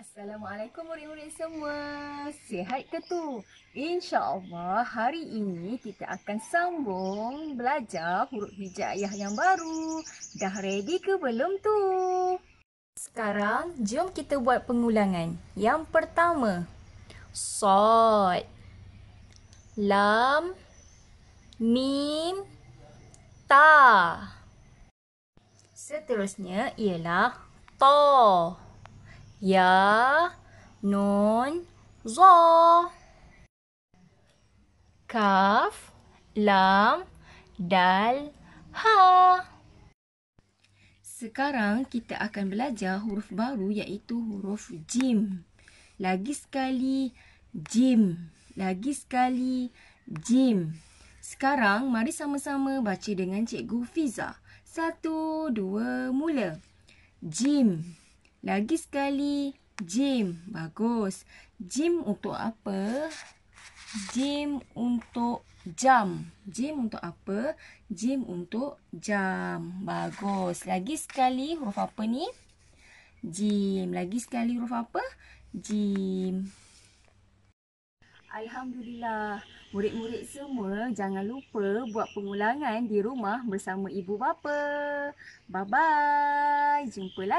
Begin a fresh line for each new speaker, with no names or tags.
Assalamualaikum murid-murid semua. Sihat ke tu? InsyaAllah hari ini kita akan sambung belajar huruf hijaiyah yang baru. Dah ready ke belum tu? Sekarang jom kita buat pengulangan. Yang pertama. Sod. Lam. Mim. Ta. Seterusnya ialah Ta. Ya Nun Za Kaf Lam Dal Ha Sekarang kita akan belajar huruf baru iaitu huruf Jim Lagi sekali Jim Lagi sekali Jim sekarang mari sama-sama baca dengan Cikgu Fiza. Satu, dua, mula. Jim. Jim. Lagi sekali, gym. Bagus. Gym untuk apa? Gym untuk jam. Gym untuk apa? Gym untuk jam. Bagus. Lagi sekali, huruf apa ni? Gym. Lagi sekali, huruf apa? Gym. Alhamdulillah. Murid-murid semua, jangan lupa buat pengulangan di rumah bersama ibu bapa. Bye-bye. Jumpa lagi.